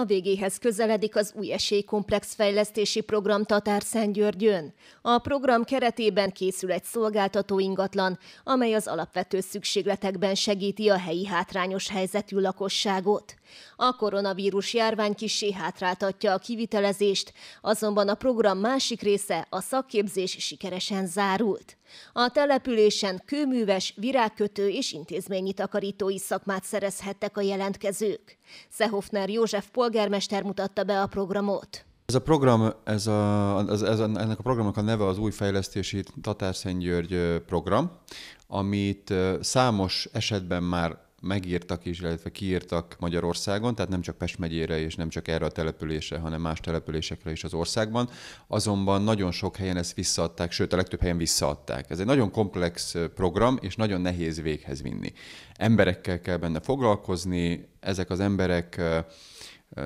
A végéhez közeledik az új esélykomplex fejlesztési program Tatárszentgyörgyön. A program keretében készül egy szolgáltató ingatlan, amely az alapvető szükségletekben segíti a helyi hátrányos helyzetű lakosságot. A koronavírus járvány kisé hátráltatja a kivitelezést, azonban a program másik része, a szakképzés sikeresen zárult. A településen kőműves, virágkötő és intézményi takarítói szakmát szerezhettek a jelentkezők. Szehofner József polgármester mutatta be a programot. Ez a program, ez a, ez, ez, ennek a programnak a neve az új fejlesztési Tatárszentgyörgy program, amit számos esetben már megírtak is, illetve kiírtak Magyarországon, tehát nem csak Pest megyére és nem csak erre a településre, hanem más településekre is az országban. Azonban nagyon sok helyen ezt visszaadták, sőt a legtöbb helyen visszaadták. Ez egy nagyon komplex program, és nagyon nehéz véghez vinni. Emberekkel kell benne foglalkozni, ezek az emberek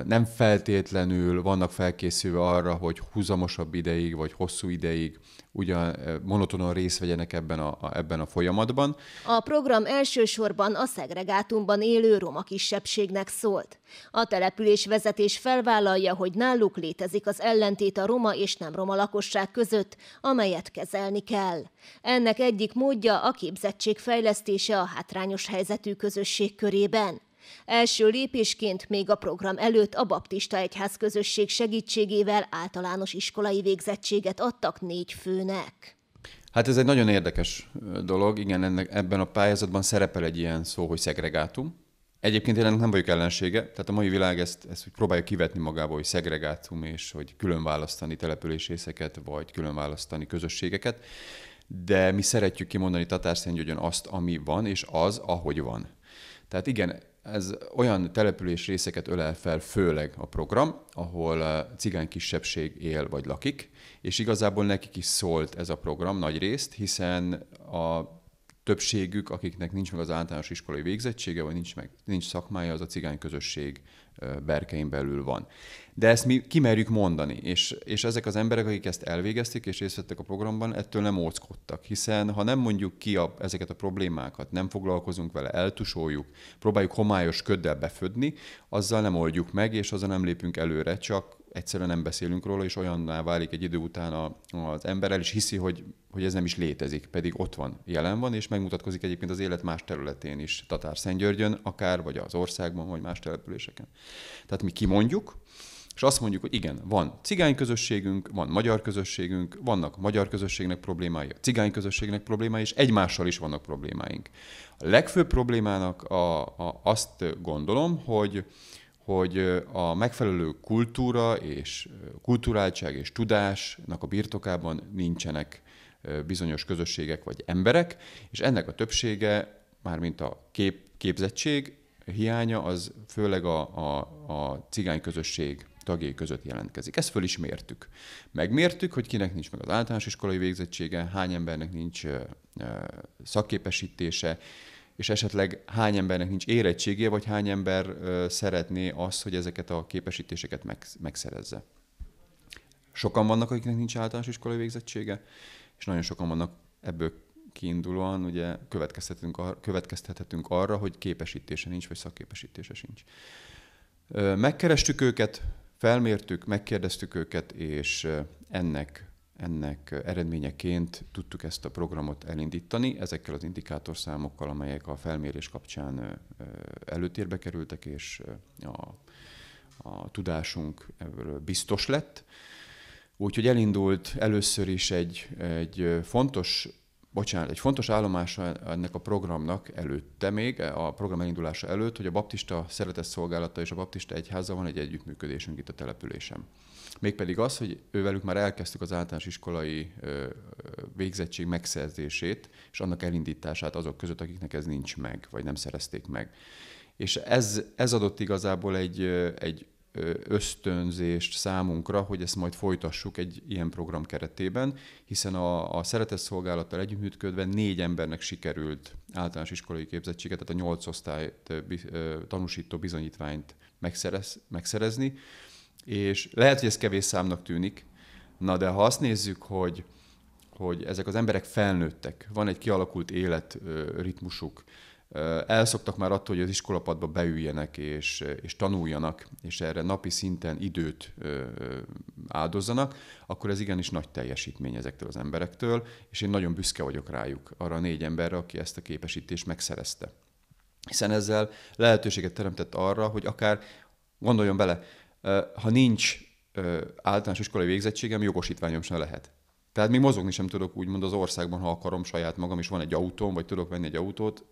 nem feltétlenül vannak felkészülve arra, hogy húzamosabb ideig, vagy hosszú ideig ugyan monotonon részt vegyenek ebben a, a, ebben a folyamatban. A program elsősorban a szegregátumban élő roma kisebbségnek szólt. A település vezetés felvállalja, hogy náluk létezik az ellentét a roma és nem roma lakosság között, amelyet kezelni kell. Ennek egyik módja a képzettség fejlesztése a hátrányos helyzetű közösség körében. Első lépésként még a program előtt a Baptista Egyház közösség segítségével általános iskolai végzettséget adtak négy főnek. Hát ez egy nagyon érdekes dolog. Igen, ennek, ebben a pályázatban szerepel egy ilyen szó, hogy szegregátum. Egyébként én nem vagyok ellensége, tehát a mai világ ezt, ezt próbálja kivetni magából, hogy szegregátum, és hogy különválasztani településészeket, vagy különválasztani közösségeket, de mi szeretjük kimondani Tatárszentgyögyön azt, ami van, és az, ahogy van. Tehát igen, ez olyan település részeket ölel fel, főleg a program, ahol cigány kisebbség él vagy lakik, és igazából nekik is szólt ez a program nagy részt, hiszen a többségük, akiknek nincs meg az általános iskolai végzettsége, vagy nincs, meg, nincs szakmája, az a cigány közösség berkein belül van. De ezt mi kimerjük mondani, és, és ezek az emberek, akik ezt elvégezték és részt vettek a programban, ettől nem óckodtak, hiszen ha nem mondjuk ki a, ezeket a problémákat, nem foglalkozunk vele, eltusoljuk, próbáljuk homályos köddel befödni, azzal nem oldjuk meg, és azzal nem lépünk előre, csak egyszerűen nem beszélünk róla, és olyanná válik egy idő után a, az ember el, és hiszi, hogy, hogy ez nem is létezik, pedig ott van, jelen van, és megmutatkozik egyébként az élet más területén is, Tatár-Szentgyörgyön akár, vagy az országban, vagy más településeken. Tehát mi kimondjuk, és azt mondjuk, hogy igen, van cigány közösségünk, van magyar közösségünk, vannak magyar közösségnek problémái, a cigány közösségnek problémái, és egymással is vannak problémáink. A legfőbb problémának a, a, azt gondolom, hogy hogy a megfelelő kultúra és kulturáltság és tudásnak a birtokában nincsenek bizonyos közösségek vagy emberek, és ennek a többsége, mármint a kép, képzettség hiánya, az főleg a, a, a cigány közösség tagjai között jelentkezik. Ezt föl is mértük. Megmértük, hogy kinek nincs meg az általános iskolai végzettsége, hány embernek nincs szakképesítése, és esetleg hány embernek nincs érettségé, vagy hány ember szeretné azt, hogy ezeket a képesítéseket megszerezze. Sokan vannak, akiknek nincs általános iskolai végzettsége, és nagyon sokan vannak ebből kiindulóan ugye következtethetünk, arra, következtethetünk arra, hogy képesítése nincs, vagy szakképesítése sincs. Megkerestük őket, felmértük, megkérdeztük őket, és ennek ennek eredményeként tudtuk ezt a programot elindítani, ezekkel az indikátorszámokkal, amelyek a felmérés kapcsán előtérbe kerültek, és a, a tudásunk ebből biztos lett. Úgyhogy elindult először is egy, egy fontos bocsánat, egy fontos állomása ennek a programnak előtte még, a program elindulása előtt, hogy a baptista szeretett szolgálata és a baptista egyháza van egy együttműködésünk itt a településem mégpedig az, hogy ővelük már elkezdtük az általános iskolai végzettség megszerzését, és annak elindítását azok között, akiknek ez nincs meg, vagy nem szerezték meg. És ez, ez adott igazából egy, egy ösztönzést számunkra, hogy ezt majd folytassuk egy ilyen program keretében, hiszen a, a szolgálattal együttműködve négy embernek sikerült általános iskolai képzettséget, tehát a nyolc osztályt tanúsító bizonyítványt megszerez, megszerezni, és lehet, hogy ez kevés számnak tűnik, na de ha azt nézzük, hogy, hogy ezek az emberek felnőttek, van egy kialakult életritmusuk, elszoktak már attól, hogy az iskolapadba beüljenek és, és tanuljanak, és erre napi szinten időt áldozzanak, akkor ez igenis nagy teljesítmény ezektől az emberektől, és én nagyon büszke vagyok rájuk, arra a négy emberre, aki ezt a képesítést megszerezte. Hiszen ezzel lehetőséget teremtett arra, hogy akár gondoljon bele, ha nincs általános iskolai végzettségem, jogosítványom sem lehet. Tehát még mozogni sem tudok úgymond az országban, ha akarom saját magam, és van egy autóm, vagy tudok venni egy autót,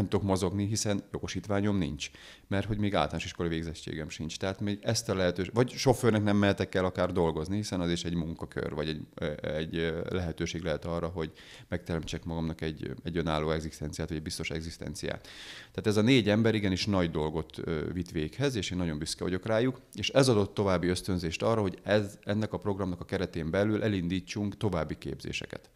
nem tudok mozogni, hiszen jogosítványom nincs, mert hogy még általános iskolai végzettségem sincs. Tehát még ezt a lehetőség, vagy sofőrnek nem mehetek el akár dolgozni, hiszen az is egy munkakör, vagy egy, egy lehetőség lehet arra, hogy megteremtsek magamnak egy, egy önálló egzisztenciát, vagy egy biztos egzisztenciát. Tehát ez a négy ember igenis nagy dolgot vitt véghez, és én nagyon büszke vagyok rájuk, és ez adott további ösztönzést arra, hogy ez, ennek a programnak a keretén belül elindítsunk további képzéseket.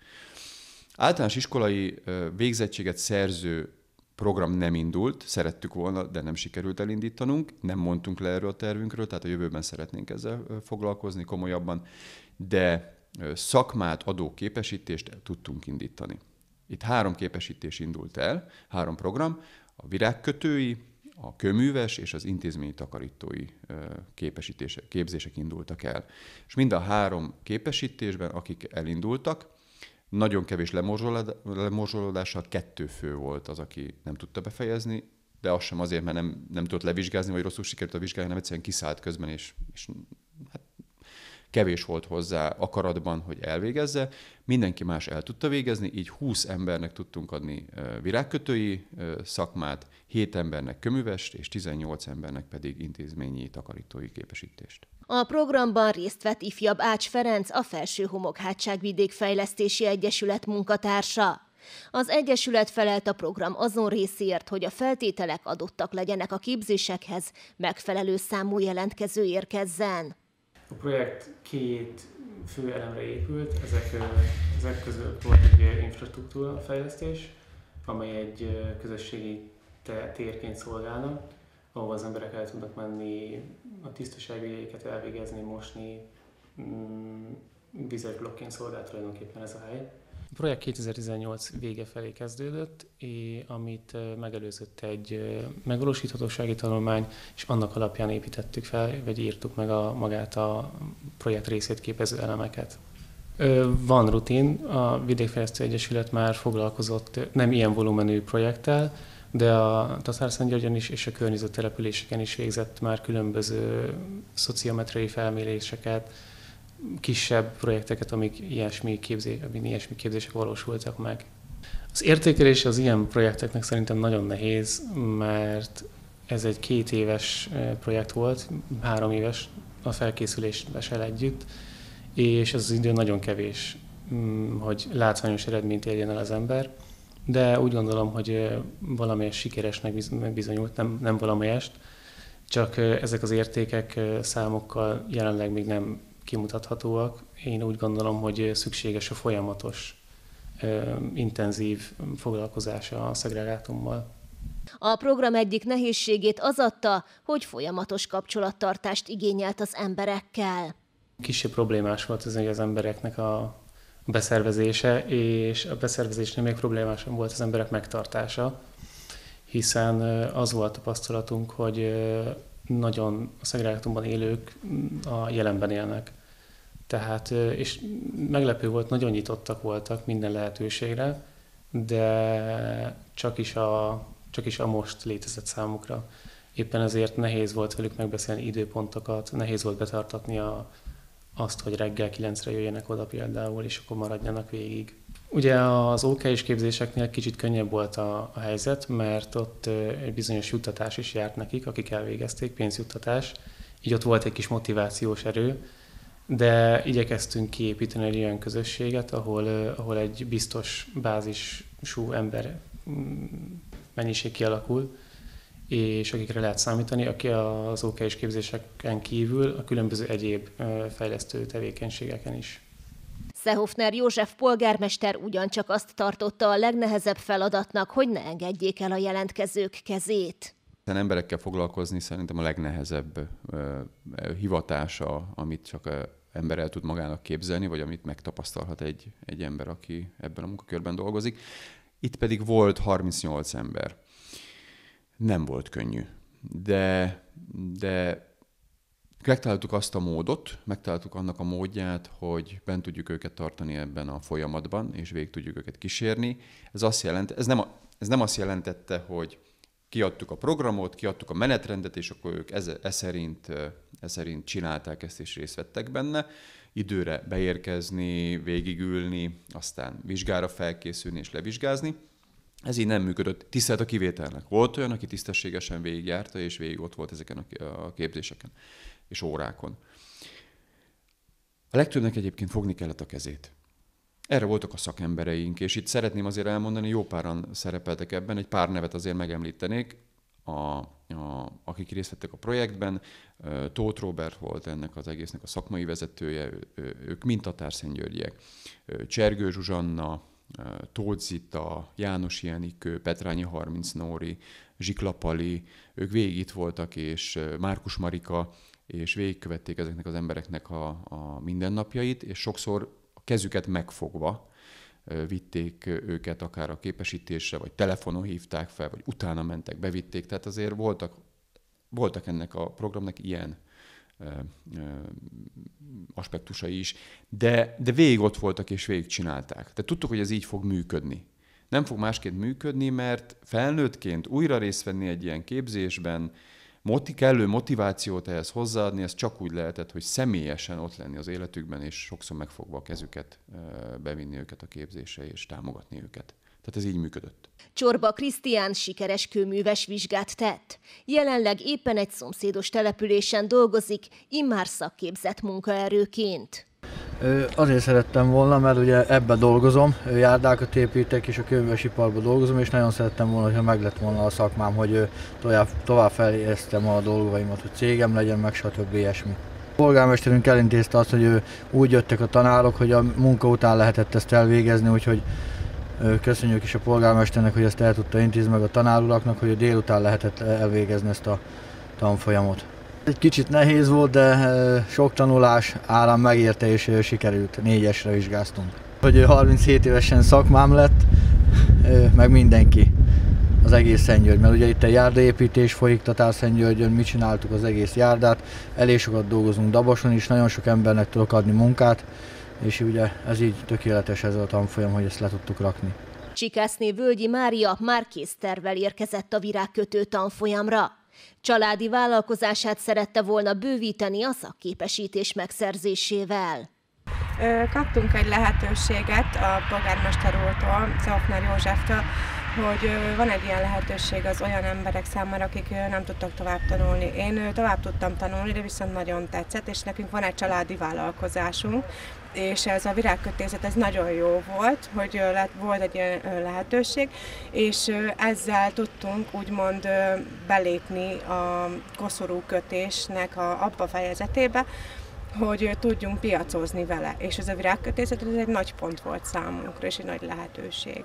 Általános iskolai végzettséget szerző program nem indult, szerettük volna, de nem sikerült elindítanunk, nem mondtunk le erről a tervünkről, tehát a jövőben szeretnénk ezzel foglalkozni komolyabban, de szakmát adó képesítést tudtunk indítani. Itt három képesítés indult el, három program, a virágkötői, a köműves és az intézményi takarítói képesítések, képzések indultak el. És mind a három képesítésben, akik elindultak, nagyon kevés lemorzsolódással kettő fő volt az, aki nem tudta befejezni, de az sem azért, mert nem, nem tudott levizsgázni, vagy rosszul sikerült a vizsgálni, hanem egyszerűen kiszállt közben, és, és hát kevés volt hozzá akaratban, hogy elvégezze. Mindenki más el tudta végezni, így 20 embernek tudtunk adni virágkötői szakmát, 7 embernek köművest, és 18 embernek pedig intézményi takarítói képesítést. A programban részt vett ifjabb Ács Ferenc, a Felső Homokhátságvidék Fejlesztési Egyesület munkatársa. Az Egyesület felelt a program azon részért, hogy a feltételek adottak legyenek a képzésekhez, megfelelő számú jelentkező érkezzen. A projekt két fő elemre épült, ezek, ezek között volt egy infrastruktúra fejlesztés, amely egy közösségi térként szolgálna, ahova az emberek el tudnak menni, a tisztaságügyeiket elvégezni, mosni, mm, vizes blokként szolgált tulajdonképpen ez a hely. A projekt 2018 vége felé kezdődött, amit megelőzött egy megvalósíthatósági tanulmány, és annak alapján építettük fel, vagy írtuk meg a, magát a projekt részét képező elemeket. Van rutin, a Vidékfejlesztő Egyesület már foglalkozott nem ilyen volumenű projekttel, de a Tatárszentgyörgyen is és a környező településeken is végzett már különböző szociometriai felméréseket, kisebb projekteket, amik ilyesmi, képzé, amik ilyesmi képzések valósultak meg. Az értékelés az ilyen projekteknek szerintem nagyon nehéz, mert ez egy két éves eh, projekt volt, három éves a felkészüléssel együtt, és az idő nagyon kevés, mm, hogy látványos eredményt érjen el az ember de úgy gondolom, hogy valamelyest sikeresnek bizonyult, nem, nem valamelyest, csak ezek az értékek számokkal jelenleg még nem kimutathatóak. Én úgy gondolom, hogy szükséges a folyamatos, intenzív foglalkozása a szegregátummal. A program egyik nehézségét az adta, hogy folyamatos kapcsolattartást igényelt az emberekkel. Kisebb problémás volt ez az embereknek a beszervezése, és a beszervezésnél még problémásabb volt az emberek megtartása, hiszen az volt a tapasztalatunk, hogy nagyon a szegregátumban élők mm, a jelenben élnek. Tehát, és meglepő volt, nagyon nyitottak voltak minden lehetőségre, de csak is a, csak is a most létezett számukra. Éppen ezért nehéz volt velük megbeszélni időpontokat, nehéz volt betartatni a azt, hogy reggel kilencre jöjjenek oda például, és akkor maradjanak végig. Ugye az ok is képzéseknél kicsit könnyebb volt a, a helyzet, mert ott egy bizonyos juttatás is járt nekik, akik elvégezték, pénzjuttatás, így ott volt egy kis motivációs erő, de igyekeztünk kiépíteni egy olyan közösséget, ahol, ahol egy biztos bázisú ember mm, mennyiség kialakul, és akikre lehet számítani, aki az OK-s képzéseken kívül a különböző egyéb fejlesztő tevékenységeken is. Szehofner József polgármester ugyancsak azt tartotta a legnehezebb feladatnak, hogy ne engedjék el a jelentkezők kezét. Ezen emberekkel foglalkozni szerintem a legnehezebb hivatása, amit csak ember el tud magának képzelni, vagy amit megtapasztalhat egy, egy ember, aki ebben a munkakörben dolgozik. Itt pedig volt 38 ember nem volt könnyű. De, de megtaláltuk azt a módot, megtaláltuk annak a módját, hogy bent tudjuk őket tartani ebben a folyamatban, és végig tudjuk őket kísérni. Ez, azt jelent, ez, nem, ez nem azt jelentette, hogy kiadtuk a programot, kiadtuk a menetrendet, és akkor ők ez, ez, szerint, ez szerint csinálták ezt, és részt vettek benne. Időre beérkezni, végigülni, aztán vizsgára felkészülni és levizsgázni ez így nem működött. Tisztelt a kivételnek. Volt olyan, aki tisztességesen végigjárta, és végig ott volt ezeken a képzéseken és órákon. A legtöbbnek egyébként fogni kellett a kezét. Erre voltak a szakembereink, és itt szeretném azért elmondani, jó páran szerepeltek ebben, egy pár nevet azért megemlítenék, a, a, akik részt vettek a projektben. Tóth Robert volt ennek az egésznek a szakmai vezetője, ők mind Csergő Zsuzsanna, Tóth Zita, János Jenikő, Petrányi 30 Nóri, Zsiklapali, ők végig itt voltak, és Márkus Marika, és végigkövették ezeknek az embereknek a, a mindennapjait, és sokszor a kezüket megfogva vitték őket akár a képesítésre, vagy telefonon hívták fel, vagy utána mentek, bevitték. Tehát azért voltak, voltak ennek a programnak ilyen aspektusai is, de, de végig ott voltak és végig csinálták. Tehát tudtuk, hogy ez így fog működni. Nem fog másként működni, mert felnőttként újra részt venni egy ilyen képzésben, moti, kellő motivációt ehhez hozzáadni, ez csak úgy lehetett, hogy személyesen ott lenni az életükben, és sokszor megfogva a kezüket bevinni őket a képzése, és támogatni őket. Tehát ez így működött. Csorba Krisztián sikeres kőműves vizsgát tett. Jelenleg éppen egy szomszédos településen dolgozik, immár szakképzett munkaerőként. Azért szerettem volna, mert ugye ebbe dolgozom, járdákat építek és a iparban dolgozom, és nagyon szerettem volna, hogyha meg lett volna a szakmám, hogy tovább, tovább fejlesztem a dolgaimat, hogy cégem legyen, meg stb. ilyesmi. A polgármesterünk elintézte azt, hogy úgy jöttek a tanárok, hogy a munka után lehetett ezt elvégezni, úgyhogy Köszönjük is a polgármesternek, hogy ezt el tudta intézni, meg a tanárulaknak, hogy a délután lehetett elvégezni ezt a tanfolyamot. Egy kicsit nehéz volt, de sok tanulás, állam megérte és sikerült. Négyesre vizsgáztunk. Hogy 37 évesen szakmám lett, meg mindenki az egész Szentgyörgy, mert ugye itt a járdaépítés folyik Tatár Szentgyörgyön, mi csináltuk az egész járdát, elég sokat dolgozunk Daboson is, nagyon sok embernek tudok adni munkát, és ugye ez így tökéletes ez a tanfolyam, hogy ezt le tudtuk rakni. Csikászné Völgyi Mária már kész tervel érkezett a virágkötő tanfolyamra. Családi vállalkozását szerette volna bővíteni a szakképesítés megszerzésével. Kaptunk egy lehetőséget a polgármester úrtól, Szafnár Józseftől, hogy van egy ilyen lehetőség az olyan emberek számára, akik nem tudtak tovább tanulni. Én tovább tudtam tanulni, de viszont nagyon tetszett, és nekünk van egy családi vállalkozásunk, és ez a virágkötészet ez nagyon jó volt, hogy lett, volt egy ilyen lehetőség, és ezzel tudtunk úgymond belépni a koszorú kötésnek a, abba fejezetébe, hogy tudjunk piacozni vele, és ez a virágkötészet ez egy nagy pont volt számunkra, és egy nagy lehetőség.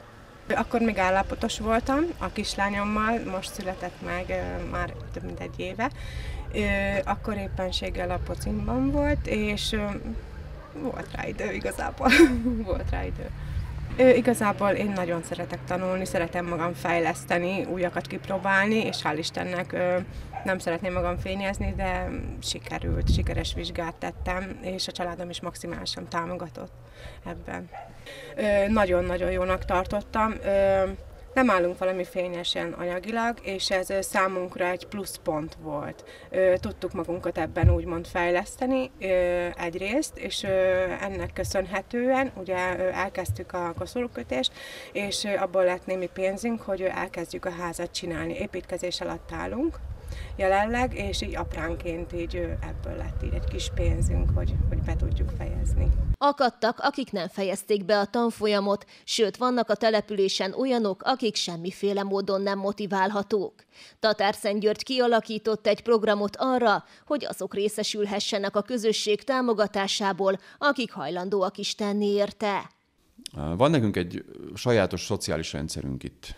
Akkor még állapotos voltam a kislányommal, most született meg már több mint egy éve, akkor éppenséggel a pocinban volt, és volt rá idő igazából. volt rá idő. Ő, igazából én nagyon szeretek tanulni, szeretem magam fejleszteni, újakat kipróbálni, és hál' Istennek ö, nem szeretném magam fényezni, de sikerült, sikeres vizsgát tettem, és a családom is maximálisan támogatott ebben. Nagyon-nagyon jónak tartottam. Ö, nem állunk valami fényesen anyagilag, és ez számunkra egy pluszpont volt. Tudtuk magunkat ebben úgymond fejleszteni egyrészt, és ennek köszönhetően ugye elkezdtük a koszorúkötést, és abból lett némi pénzünk, hogy elkezdjük a házat csinálni. Építkezés alatt állunk jelenleg, és így apránként így ebből lett így egy kis pénzünk, hogy, hogy be tudjuk fejezni. Akadtak, akik nem fejezték be a tanfolyamot, sőt vannak a településen olyanok, akik semmiféle módon nem motiválhatók. György kialakított egy programot arra, hogy azok részesülhessenek a közösség támogatásából, akik hajlandóak is tenni érte. Van nekünk egy sajátos szociális rendszerünk itt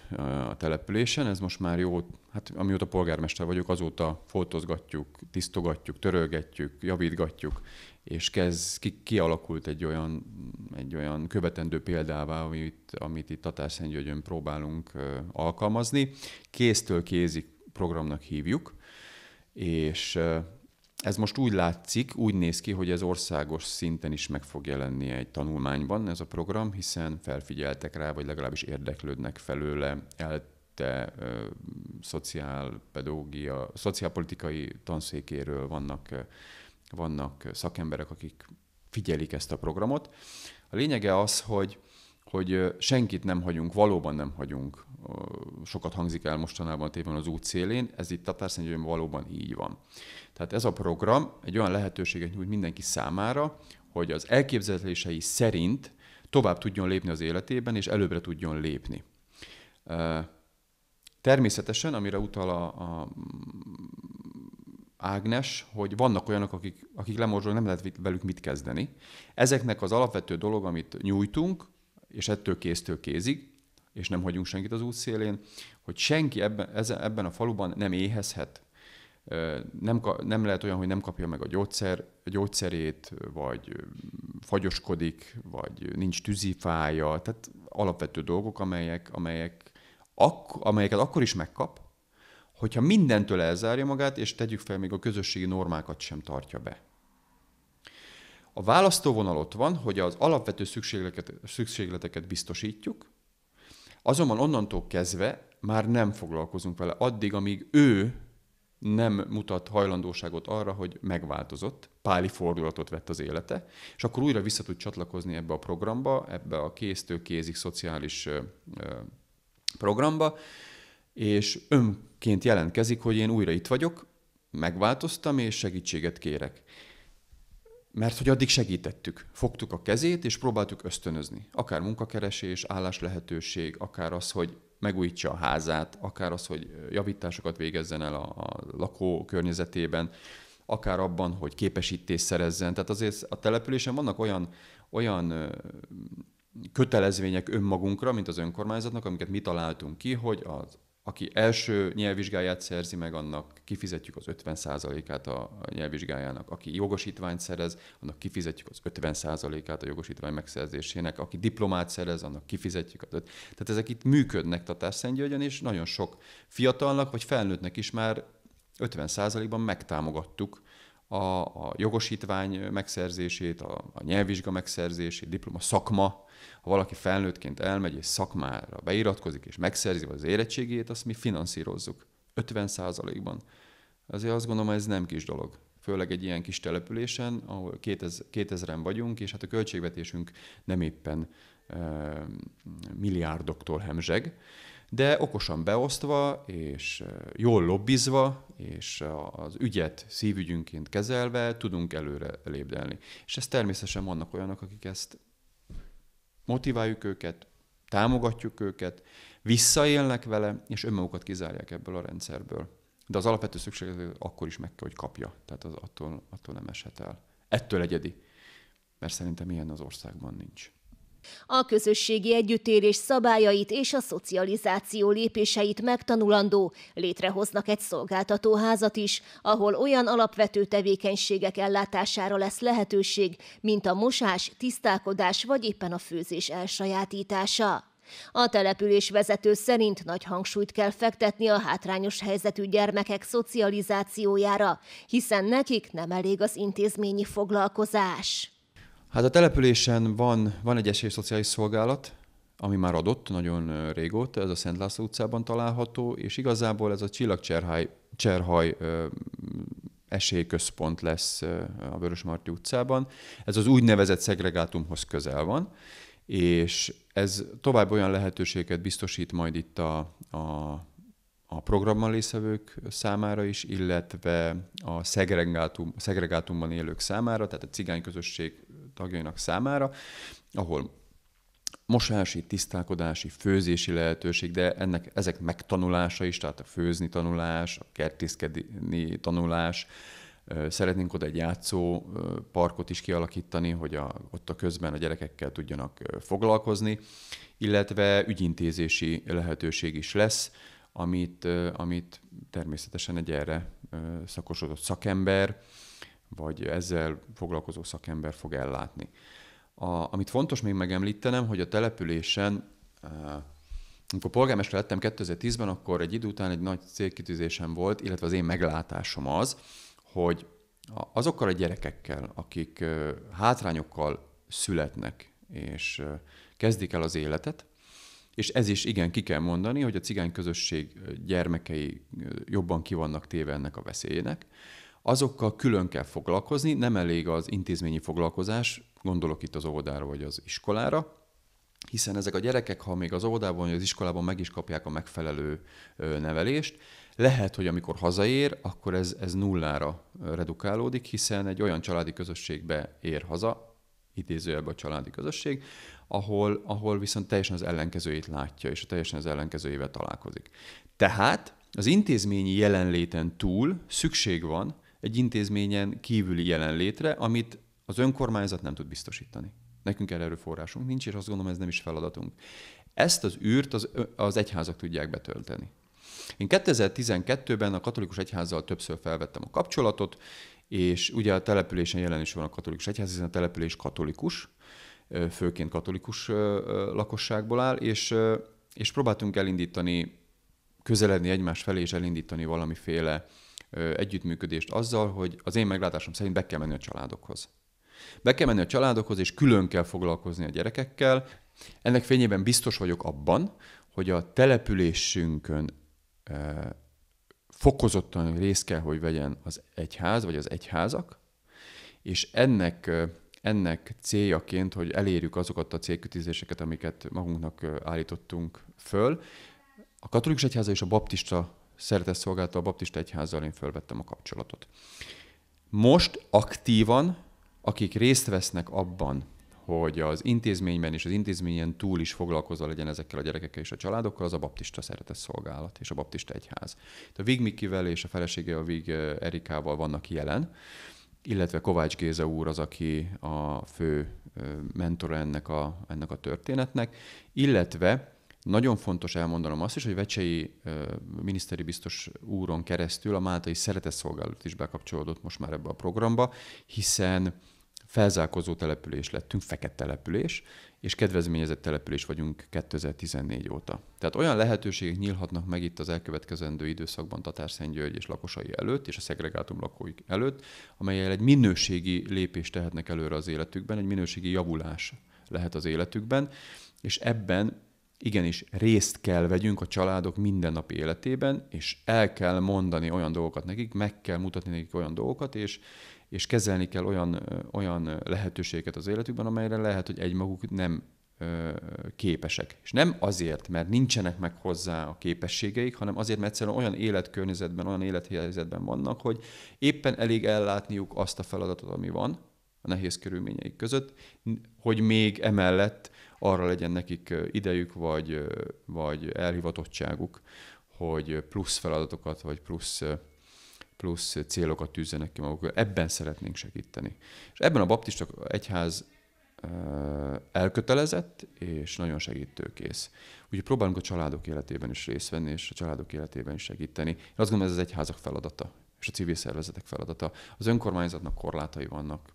a településen, ez most már jó, hát amióta polgármester vagyok, azóta foltozgatjuk, tisztogatjuk, törölgetjük, javítgatjuk, és kezd, ki, kialakult egy olyan, egy olyan követendő példává, amit, amit itt Györgyön próbálunk alkalmazni. Kéztől kézik programnak hívjuk, és ez most úgy látszik, úgy néz ki, hogy ez országos szinten is meg fog jelenni egy tanulmányban ez a program, hiszen felfigyeltek rá, vagy legalábbis érdeklődnek felőle, elte szociálpedagógia, szociálpolitikai tanszékéről vannak, vannak szakemberek, akik figyelik ezt a programot. A lényege az, hogy hogy senkit nem hagyunk, valóban nem hagyunk. Sokat hangzik el mostanában tévén az út szélén, ez itt Tatárszentgyőn valóban így van. Tehát ez a program egy olyan lehetőséget nyújt mindenki számára, hogy az elképzelései szerint tovább tudjon lépni az életében, és előbbre tudjon lépni. Természetesen, amire utal a, a Ágnes, hogy vannak olyanok, akik, akik lemorzsolnak, nem lehet velük mit kezdeni. Ezeknek az alapvető dolog, amit nyújtunk, és ettől kéztől kézig, és nem hagyunk senkit az útszélén, hogy senki ebben, ebben a faluban nem éhezhet, nem, nem lehet olyan, hogy nem kapja meg a gyógyszer, a gyógyszerét, vagy fagyoskodik, vagy nincs tűzifája, tehát alapvető dolgok, amelyek, amelyek ak, amelyeket akkor is megkap, hogyha mindentől elzárja magát, és tegyük fel, még a közösségi normákat sem tartja be. A választóvonal ott van, hogy az alapvető szükségleteket, szükségleteket biztosítjuk, azonban onnantól kezdve már nem foglalkozunk vele addig, amíg ő nem mutat hajlandóságot arra, hogy megváltozott, páli fordulatot vett az élete, és akkor újra vissza tud csatlakozni ebbe a programba, ebbe a kéztől kézig szociális programba, és önként jelentkezik, hogy én újra itt vagyok, megváltoztam, és segítséget kérek. Mert hogy addig segítettük. Fogtuk a kezét, és próbáltuk ösztönözni. Akár munkakeresés, álláslehetőség, akár az, hogy megújítsa a házát, akár az, hogy javításokat végezzen el a, a lakó környezetében, akár abban, hogy képesítést szerezzen. Tehát azért a településen vannak olyan, olyan kötelezvények önmagunkra, mint az önkormányzatnak, amiket mi találtunk ki, hogy az aki első nyelvvizsgáját szerzi meg, annak kifizetjük az 50%-át a nyelvvizsgájának. Aki jogosítványt szerez, annak kifizetjük az 50%-át a jogosítvány megszerzésének. Aki diplomát szerez, annak kifizetjük az öt. Tehát ezek itt működnek Tatárszentgyörgyön, és nagyon sok fiatalnak vagy felnőttnek is már 50%-ban megtámogattuk a, a jogosítvány megszerzését, a, a nyelvvizsga megszerzését, diploma, szakma. Ha valaki felnőttként elmegy és szakmára beiratkozik és megszerzi az érettségét, azt mi finanszírozzuk 50%-ban. Azért azt gondolom, ez nem kis dolog. Főleg egy ilyen kis településen, ahol 2000-en vagyunk, és hát a költségvetésünk nem éppen milliárdoktól hemzseg de okosan beosztva, és eh, jól lobbizva, és az ügyet szívügyünként kezelve tudunk előre lépdelni. És ez természetesen vannak olyanok, akik ezt motiváljuk őket, támogatjuk őket, visszaélnek vele, és önmagukat kizárják ebből a rendszerből. De az alapvető szükségletet akkor is meg kell, hogy kapja. Tehát az attól, attól nem eshet el. Ettől egyedi. Mert szerintem ilyen az országban nincs a közösségi együttérés szabályait és a szocializáció lépéseit megtanulandó létrehoznak egy szolgáltatóházat is, ahol olyan alapvető tevékenységek ellátására lesz lehetőség, mint a mosás, tisztálkodás vagy éppen a főzés elsajátítása. A település vezető szerint nagy hangsúlyt kell fektetni a hátrányos helyzetű gyermekek szocializációjára, hiszen nekik nem elég az intézményi foglalkozás. Hát a településen van, van egy esélyszociális szolgálat, ami már adott nagyon régóta, ez a Szent László utcában található, és igazából ez a Csillagcserhaj Cserhaj, esélyközpont lesz a Vörösmarty utcában. Ez az úgynevezett szegregátumhoz közel van, és ez tovább olyan lehetőséget biztosít majd itt a, a, a programmal részvevők számára is, illetve a szegregátum, szegregátumban élők számára, tehát a cigány közösség tagjainak számára, ahol mosási, tisztálkodási, főzési lehetőség, de ennek ezek megtanulása is, tehát a főzni tanulás, a kertészkedni tanulás, Szeretnénk oda egy játszó parkot is kialakítani, hogy a, ott a közben a gyerekekkel tudjanak foglalkozni, illetve ügyintézési lehetőség is lesz, amit, amit természetesen egy erre szakosodott szakember, vagy ezzel foglalkozó szakember fog ellátni. A, amit fontos még megemlítenem, hogy a településen, amikor polgármester lettem 2010-ben, akkor egy idő után egy nagy célkitűzésem volt, illetve az én meglátásom az, hogy azokkal a gyerekekkel, akik hátrányokkal születnek, és kezdik el az életet, és ez is igen, ki kell mondani, hogy a cigány közösség gyermekei jobban kivannak téve ennek a veszélynek, azokkal külön kell foglalkozni, nem elég az intézményi foglalkozás, gondolok itt az óvodára vagy az iskolára, hiszen ezek a gyerekek, ha még az óvodában vagy az iskolában meg is kapják a megfelelő nevelést, lehet, hogy amikor hazaér, akkor ez, ez nullára redukálódik, hiszen egy olyan családi közösségbe ér haza, idézőjelben a családi közösség, ahol, ahol viszont teljesen az ellenkezőjét látja, és a teljesen az ellenkezőjével találkozik. Tehát az intézményi jelenléten túl szükség van egy intézményen kívüli jelenlétre, amit az önkormányzat nem tud biztosítani. Nekünk erre erőforrásunk nincs, és azt gondolom, ez nem is feladatunk. Ezt az űrt az, az egyházak tudják betölteni. Én 2012-ben a katolikus egyházzal többször felvettem a kapcsolatot, és ugye a településen jelen is van a katolikus egyház, hiszen a település katolikus, főként katolikus lakosságból áll, és, és próbáltunk elindítani, közeledni egymás felé, és elindítani valamiféle együttműködést azzal, hogy az én meglátásom szerint be kell menni a családokhoz. Be kell menni a családokhoz, és külön kell foglalkozni a gyerekekkel. Ennek fényében biztos vagyok abban, hogy a településünkön fokozottan részt kell, hogy vegyen az egyház, vagy az egyházak, és ennek, ennek céljaként, hogy elérjük azokat a célkütézéseket, amiket magunknak állítottunk föl, a katolikus egyháza és a baptista szolgálta a Baptista Egyházzal én fölvettem a kapcsolatot. Most aktívan, akik részt vesznek abban, hogy az intézményben és az intézményen túl is foglalkozva legyen ezekkel a gyerekekkel és a családokkal, az a baptista szeretett szolgálat és a baptista egyház. A Vig Mikivel és a felesége a Vig eh, Erikával vannak jelen, illetve Kovács Géza úr az, aki a fő eh, mentora ennek a, ennek a történetnek, illetve nagyon fontos elmondanom azt is, hogy Vecsei miniszteri biztos úron keresztül a Máltai Szeretetszolgálat is bekapcsolódott most már ebbe a programba, hiszen felzálkozó település lettünk, fekete település, és kedvezményezett település vagyunk 2014 óta. Tehát olyan lehetőségek nyílhatnak meg itt az elkövetkezendő időszakban György és lakosai előtt, és a szegregátum lakóik előtt, amelyel egy minőségi lépést tehetnek előre az életükben, egy minőségi javulás lehet az életükben, és ebben igenis részt kell vegyünk a családok mindennapi életében, és el kell mondani olyan dolgokat nekik, meg kell mutatni nekik olyan dolgokat, és, és kezelni kell olyan, olyan lehetőséget az életükben, amelyre lehet, hogy egymaguk nem képesek. És nem azért, mert nincsenek meg hozzá a képességeik, hanem azért, mert egyszerűen olyan életkörnyezetben, olyan élethelyzetben vannak, hogy éppen elég ellátniuk azt a feladatot, ami van, a nehéz körülményeik között, hogy még emellett arra legyen nekik idejük, vagy, vagy elhivatottságuk, hogy plusz feladatokat, vagy plusz plusz célokat tűzzenek ki magukra. Ebben szeretnénk segíteni. És ebben a baptista egyház elkötelezett és nagyon segítőkész. Úgyhogy próbálunk a családok életében is részt venni, és a családok életében is segíteni. Én azt gondolom, ez az egyházak feladata, és a civil szervezetek feladata. Az önkormányzatnak korlátai vannak.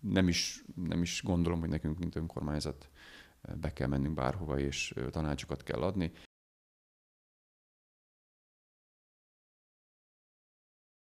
Nem is, nem is gondolom, hogy nekünk, mint önkormányzat, be kell mennünk bárhova, és tanácsokat kell adni.